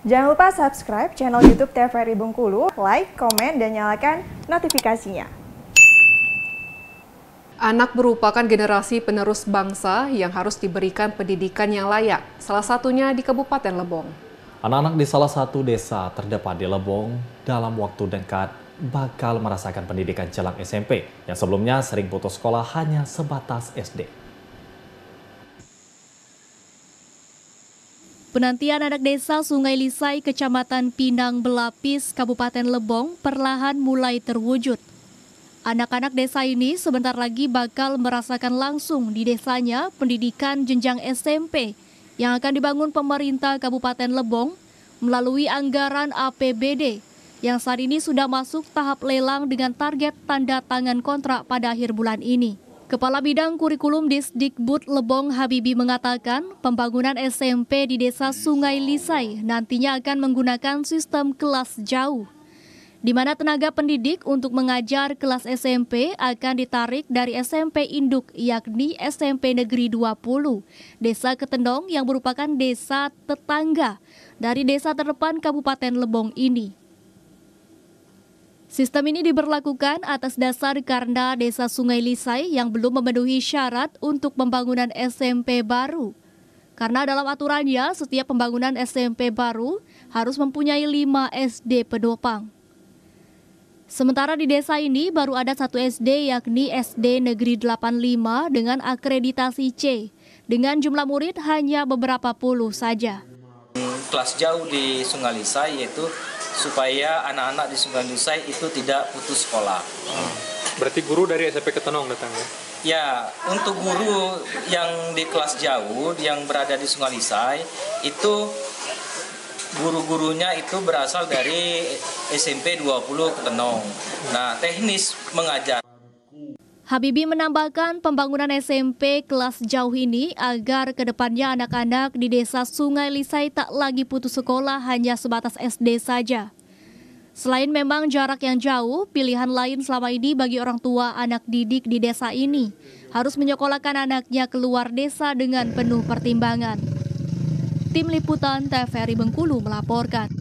Jangan lupa subscribe channel YouTube TVRI Bengkulu, like, komen, dan nyalakan notifikasinya. Anak merupakan generasi penerus bangsa yang harus diberikan pendidikan yang layak, salah satunya di Kabupaten Lebong. Anak-anak di salah satu desa terdepan di Lebong dalam waktu dekat bakal merasakan pendidikan jelang SMP yang sebelumnya sering putus sekolah hanya sebatas SD. Penantian anak desa Sungai Lisai, Kecamatan Pinang Belapis, Kabupaten Lebong perlahan mulai terwujud. Anak-anak desa ini sebentar lagi bakal merasakan langsung di desanya pendidikan jenjang SMP yang akan dibangun pemerintah Kabupaten Lebong melalui anggaran APBD yang saat ini sudah masuk tahap lelang dengan target tanda tangan kontrak pada akhir bulan ini. Kepala Bidang Kurikulum Disdikbud Lebong Habibi mengatakan pembangunan SMP di desa Sungai Lisai nantinya akan menggunakan sistem kelas jauh. Di mana tenaga pendidik untuk mengajar kelas SMP akan ditarik dari SMP induk yakni SMP Negeri 20, Desa Ketendong yang merupakan desa tetangga dari desa terdepan Kabupaten Lebong ini. Sistem ini diberlakukan atas dasar karena Desa Sungai Lisai yang belum memenuhi syarat untuk pembangunan SMP baru. Karena dalam aturannya, setiap pembangunan SMP baru harus mempunyai 5 SD pedopang. Sementara di desa ini baru ada satu SD yakni SD Negeri 85 dengan akreditasi C, dengan jumlah murid hanya beberapa puluh saja kelas jauh di Sungai Lisai yaitu supaya anak-anak di Sungai Lisai itu tidak putus sekolah. Berarti guru dari SMP Ketenong datang ya? Ya, untuk guru yang di kelas jauh yang berada di Sungai Lisai itu guru-gurunya itu berasal dari SMP 20 Ketenong. Nah, teknis mengajar Habibi menambahkan pembangunan SMP kelas jauh ini agar kedepannya anak-anak di desa Sungai Lisai tak lagi putus sekolah hanya sebatas SD saja. Selain memang jarak yang jauh, pilihan lain selama ini bagi orang tua anak didik di desa ini harus menyekolahkan anaknya keluar desa dengan penuh pertimbangan. Tim Liputan TVRI Bengkulu melaporkan.